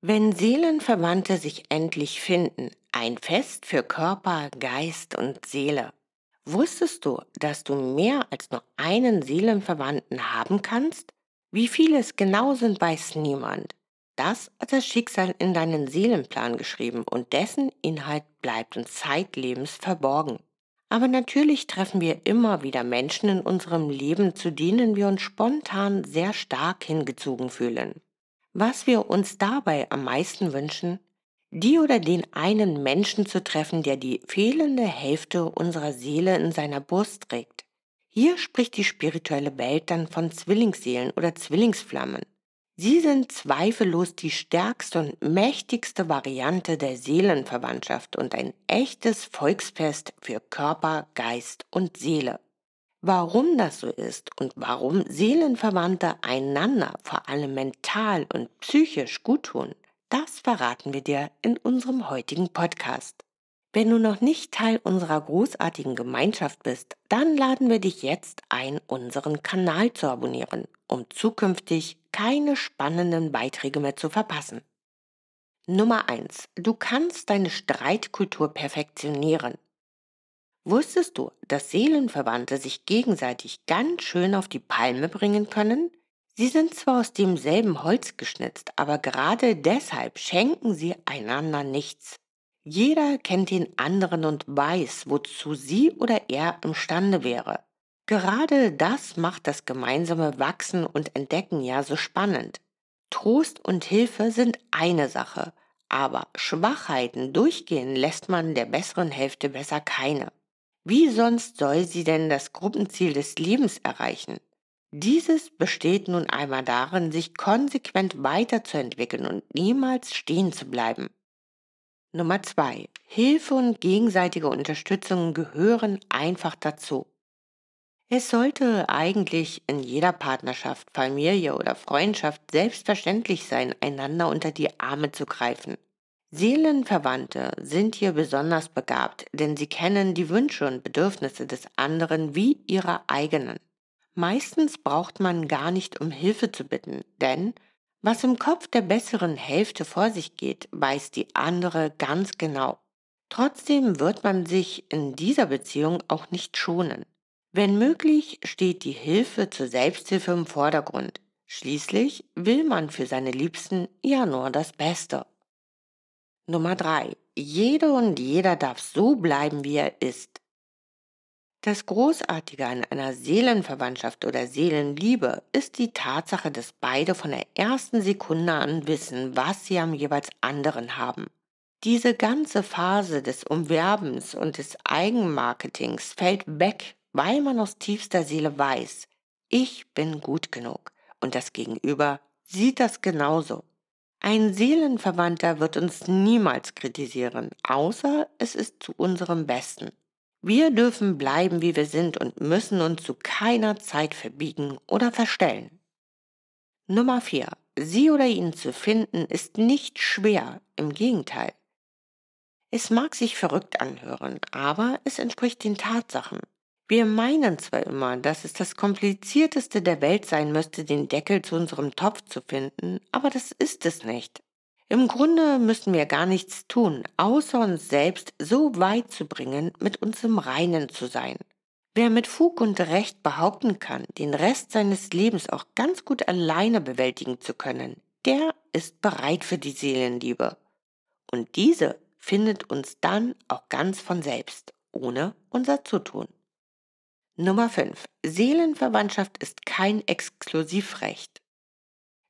Wenn Seelenverwandte sich endlich finden, ein Fest für Körper, Geist und Seele. Wusstest du, dass du mehr als nur einen Seelenverwandten haben kannst? Wie viele es genau sind, weiß niemand. Das hat das Schicksal in deinen Seelenplan geschrieben und dessen Inhalt bleibt uns zeitlebens verborgen. Aber natürlich treffen wir immer wieder Menschen in unserem Leben, zu denen wir uns spontan sehr stark hingezogen fühlen was wir uns dabei am meisten wünschen, die oder den einen Menschen zu treffen, der die fehlende Hälfte unserer Seele in seiner Brust trägt. Hier spricht die spirituelle Welt dann von Zwillingsseelen oder Zwillingsflammen. Sie sind zweifellos die stärkste und mächtigste Variante der Seelenverwandtschaft und ein echtes Volksfest für Körper, Geist und Seele. Warum das so ist und warum Seelenverwandte einander vor allem mental und psychisch gut tun, das verraten wir dir in unserem heutigen Podcast. Wenn du noch nicht Teil unserer großartigen Gemeinschaft bist, dann laden wir dich jetzt ein, unseren Kanal zu abonnieren, um zukünftig keine spannenden Beiträge mehr zu verpassen. Nummer 1. Du kannst deine Streitkultur perfektionieren Wusstest du, dass Seelenverwandte sich gegenseitig ganz schön auf die Palme bringen können? Sie sind zwar aus demselben Holz geschnitzt, aber gerade deshalb schenken sie einander nichts. Jeder kennt den anderen und weiß, wozu sie oder er imstande wäre. Gerade das macht das gemeinsame Wachsen und Entdecken ja so spannend. Trost und Hilfe sind eine Sache, aber Schwachheiten durchgehen lässt man der besseren Hälfte besser keine. Wie sonst soll sie denn das Gruppenziel des Lebens erreichen? Dieses besteht nun einmal darin, sich konsequent weiterzuentwickeln und niemals stehen zu bleiben. Nummer zwei: Hilfe und gegenseitige Unterstützung gehören einfach dazu. Es sollte eigentlich in jeder Partnerschaft, Familie oder Freundschaft selbstverständlich sein, einander unter die Arme zu greifen. Seelenverwandte sind hier besonders begabt, denn sie kennen die Wünsche und Bedürfnisse des anderen wie ihrer eigenen. Meistens braucht man gar nicht um Hilfe zu bitten, denn was im Kopf der besseren Hälfte vor sich geht, weiß die andere ganz genau. Trotzdem wird man sich in dieser Beziehung auch nicht schonen. Wenn möglich, steht die Hilfe zur Selbsthilfe im Vordergrund. Schließlich will man für seine Liebsten ja nur das Beste. Nummer drei: Jede und jeder darf so bleiben, wie er ist. Das Großartige an einer Seelenverwandtschaft oder Seelenliebe ist die Tatsache, dass beide von der ersten Sekunde an wissen, was sie am jeweils anderen haben. Diese ganze Phase des Umwerbens und des Eigenmarketings fällt weg, weil man aus tiefster Seele weiß, ich bin gut genug und das Gegenüber sieht das genauso. Ein Seelenverwandter wird uns niemals kritisieren, außer es ist zu unserem Besten. Wir dürfen bleiben, wie wir sind und müssen uns zu keiner Zeit verbiegen oder verstellen. Nummer 4. Sie oder ihn zu finden ist nicht schwer, im Gegenteil. Es mag sich verrückt anhören, aber es entspricht den Tatsachen. Wir meinen zwar immer, dass es das Komplizierteste der Welt sein müsste, den Deckel zu unserem Topf zu finden, aber das ist es nicht. Im Grunde müssen wir gar nichts tun, außer uns selbst so weit zu bringen, mit uns im Reinen zu sein. Wer mit Fug und Recht behaupten kann, den Rest seines Lebens auch ganz gut alleine bewältigen zu können, der ist bereit für die Seelenliebe. Und diese findet uns dann auch ganz von selbst, ohne unser Zutun. Nummer 5. Seelenverwandtschaft ist kein Exklusivrecht.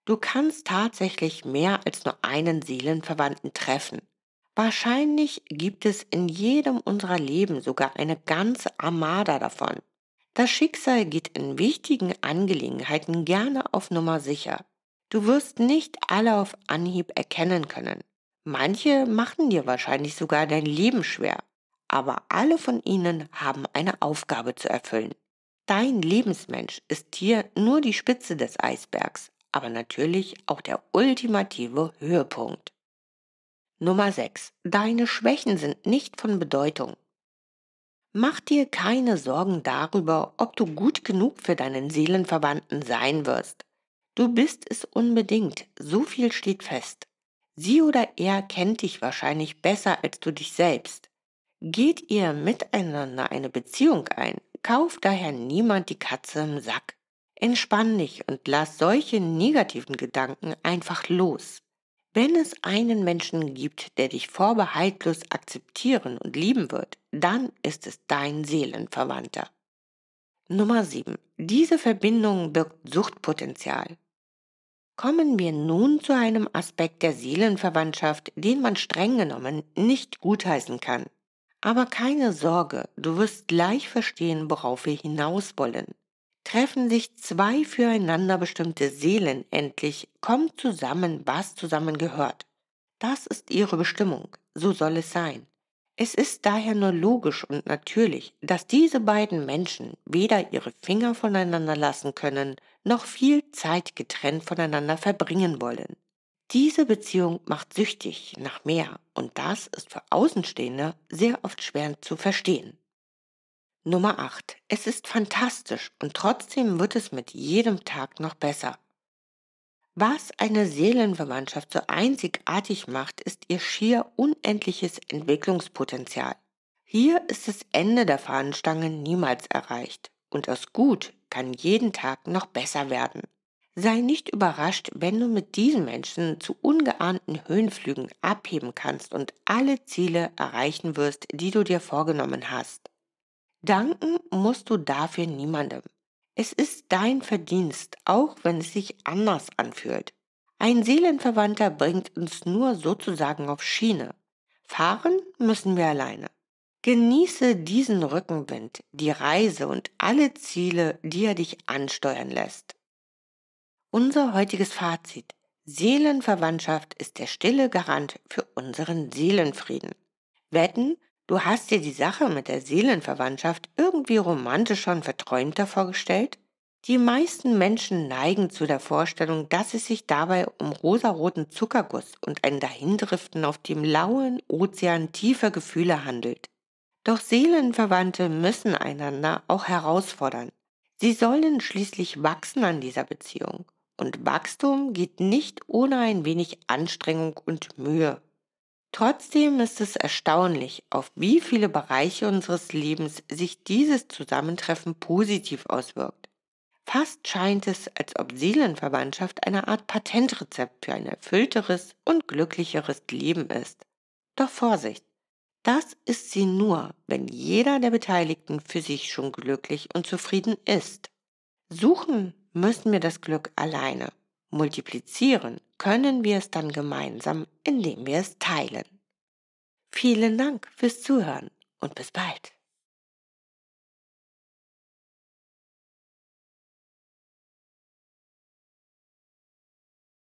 Du kannst tatsächlich mehr als nur einen Seelenverwandten treffen. Wahrscheinlich gibt es in jedem unserer Leben sogar eine ganze Armada davon. Das Schicksal geht in wichtigen Angelegenheiten gerne auf Nummer sicher. Du wirst nicht alle auf Anhieb erkennen können. Manche machen dir wahrscheinlich sogar dein Leben schwer aber alle von ihnen haben eine Aufgabe zu erfüllen. Dein Lebensmensch ist hier nur die Spitze des Eisbergs, aber natürlich auch der ultimative Höhepunkt. Nummer 6. Deine Schwächen sind nicht von Bedeutung. Mach dir keine Sorgen darüber, ob du gut genug für deinen Seelenverwandten sein wirst. Du bist es unbedingt, so viel steht fest. Sie oder er kennt dich wahrscheinlich besser als du dich selbst. Geht ihr miteinander eine Beziehung ein, kauft daher niemand die Katze im Sack. Entspann dich und lass solche negativen Gedanken einfach los. Wenn es einen Menschen gibt, der dich vorbehaltlos akzeptieren und lieben wird, dann ist es dein Seelenverwandter. Nummer 7. Diese Verbindung birgt Suchtpotenzial. Kommen wir nun zu einem Aspekt der Seelenverwandtschaft, den man streng genommen nicht gutheißen kann. Aber keine Sorge, du wirst gleich verstehen, worauf wir hinaus wollen. Treffen sich zwei füreinander bestimmte Seelen endlich, kommt zusammen, was zusammengehört. Das ist ihre Bestimmung, so soll es sein. Es ist daher nur logisch und natürlich, dass diese beiden Menschen weder ihre Finger voneinander lassen können, noch viel Zeit getrennt voneinander verbringen wollen. Diese Beziehung macht süchtig nach mehr und das ist für Außenstehende sehr oft schwer zu verstehen. Nummer 8. Es ist fantastisch und trotzdem wird es mit jedem Tag noch besser. Was eine Seelenverwandtschaft so einzigartig macht, ist ihr schier unendliches Entwicklungspotenzial. Hier ist das Ende der Fahnenstange niemals erreicht und das Gut kann jeden Tag noch besser werden. Sei nicht überrascht, wenn du mit diesen Menschen zu ungeahnten Höhenflügen abheben kannst und alle Ziele erreichen wirst, die du dir vorgenommen hast. Danken musst du dafür niemandem. Es ist dein Verdienst, auch wenn es sich anders anfühlt. Ein Seelenverwandter bringt uns nur sozusagen auf Schiene. Fahren müssen wir alleine. Genieße diesen Rückenwind, die Reise und alle Ziele, die er dich ansteuern lässt. Unser heutiges Fazit. Seelenverwandtschaft ist der stille Garant für unseren Seelenfrieden. Wetten, du hast dir die Sache mit der Seelenverwandtschaft irgendwie romantischer und verträumter vorgestellt? Die meisten Menschen neigen zu der Vorstellung, dass es sich dabei um rosaroten Zuckerguss und ein Dahindriften auf dem lauen Ozean tiefer Gefühle handelt. Doch Seelenverwandte müssen einander auch herausfordern. Sie sollen schließlich wachsen an dieser Beziehung. Und Wachstum geht nicht ohne ein wenig Anstrengung und Mühe. Trotzdem ist es erstaunlich, auf wie viele Bereiche unseres Lebens sich dieses Zusammentreffen positiv auswirkt. Fast scheint es, als ob Seelenverwandtschaft eine Art Patentrezept für ein erfüllteres und glücklicheres Leben ist. Doch Vorsicht, das ist sie nur, wenn jeder der Beteiligten für sich schon glücklich und zufrieden ist. Suchen müssen wir das Glück alleine. Multiplizieren können wir es dann gemeinsam, indem wir es teilen. Vielen Dank fürs Zuhören und bis bald.